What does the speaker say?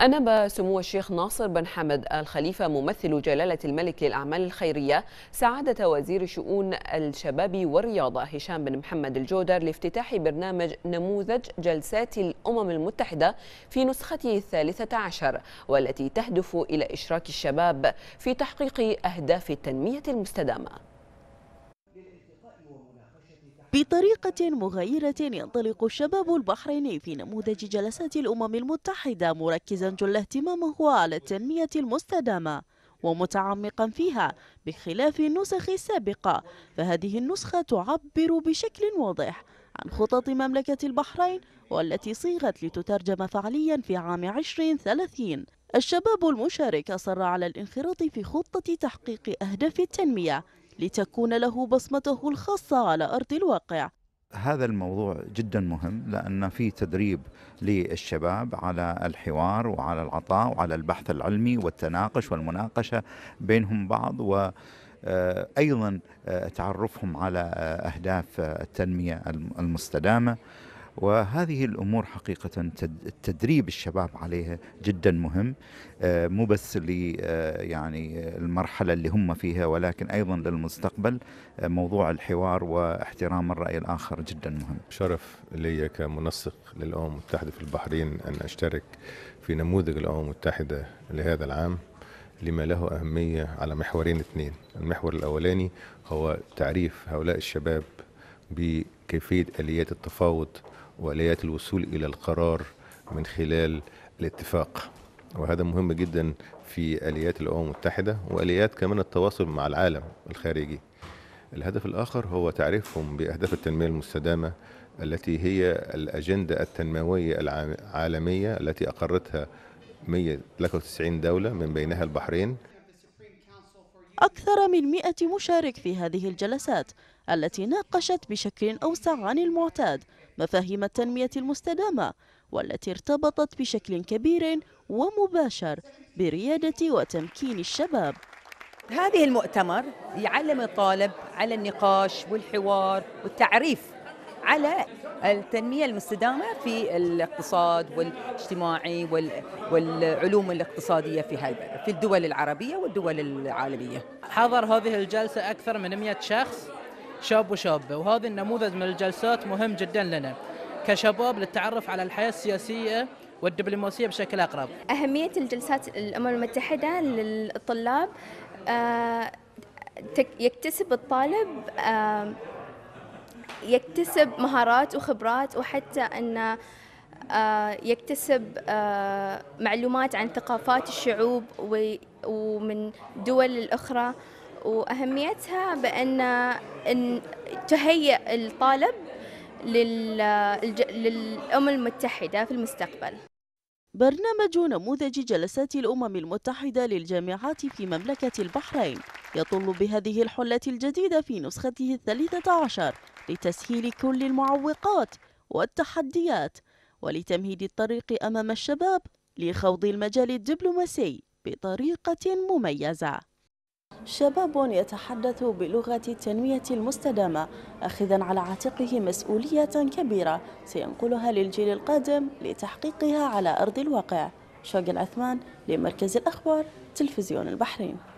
أنب سمو الشيخ ناصر بن حمد آل خليفة ممثل جلالة الملك للأعمال الخيرية سعادة وزير شؤون الشباب والرياضة هشام بن محمد الجودر لافتتاح برنامج نموذج جلسات الأمم المتحدة في نسخته الثالثة عشر والتي تهدف إلى إشراك الشباب في تحقيق أهداف التنمية المستدامة بطريقة مغايرة ينطلق الشباب البحريني في نموذج جلسات الأمم المتحدة مركزا جل اهتمامه على التنمية المستدامة ومتعمقا فيها بخلاف النسخ السابقة فهذه النسخة تعبر بشكل واضح عن خطط مملكة البحرين والتي صيغت لتترجم فعليا في عام 2030 الشباب المشارك أصر على الانخراط في خطة تحقيق أهداف التنمية لتكون له بصمته الخاصة على أرض الواقع هذا الموضوع جدا مهم لأن في تدريب للشباب على الحوار وعلى العطاء وعلى البحث العلمي والتناقش والمناقشة بينهم بعض و آه، أيضا آه، تعرفهم على آه، أهداف التنمية المستدامة وهذه الامور حقيقه تدريب الشباب عليها جدا مهم آه، مو بس لي آه، يعني المرحله اللي هم فيها ولكن ايضا للمستقبل آه، موضوع الحوار واحترام الراي الاخر جدا مهم. شرف لي كمنسق للامم المتحده في البحرين ان اشترك في نموذج الامم المتحده لهذا العام لما له أهمية على محورين اثنين المحور الأولاني هو تعريف هؤلاء الشباب بكيفية آليات التفاوض وآليات الوصول إلى القرار من خلال الاتفاق وهذا مهم جدا في آليات الأمم المتحدة وآليات كمان التواصل مع العالم الخارجي الهدف الآخر هو تعريفهم بأهداف التنمية المستدامة التي هي الأجندة التنموية العالمية التي أقرتها 193 دولة من بينها البحرين أكثر من 100 مشارك في هذه الجلسات التي ناقشت بشكل أوسع عن المعتاد مفاهيم التنمية المستدامة والتي ارتبطت بشكل كبير ومباشر بريادة وتمكين الشباب هذه المؤتمر يعلم الطالب على النقاش والحوار والتعريف على التنمية المستدامة في الاقتصاد والاجتماعي والعلوم الاقتصادية في في الدول العربية والدول العالمية حضر هذه الجلسة أكثر من 100 شخص شاب وشابة وهذا النموذج من الجلسات مهم جدا لنا كشباب للتعرف على الحياة السياسية والدبلوماسية بشكل أقرب أهمية الجلسات الأمم المتحدة للطلاب آه، يكتسب الطالب آه، يكتسب مهارات وخبرات وحتى أنه آه، يكتسب آه، معلومات عن ثقافات الشعوب ومن دول الأخرى وأهميتها بأن إن تهيئ الطالب للأمم المتحدة في المستقبل برنامج نموذج جلسات الأمم المتحدة للجامعات في مملكة البحرين يطل بهذه الحلة الجديدة في نسخته الثالثة عشر لتسهيل كل المعوقات والتحديات ولتمهيد الطريق أمام الشباب لخوض المجال الدبلوماسي بطريقة مميزة شباب يتحدث بلغة التنمية المستدامة أخذا على عاتقه مسؤولية كبيرة سينقلها للجيل القادم لتحقيقها على أرض الواقع شوق العثمان لمركز الأخبار تلفزيون البحرين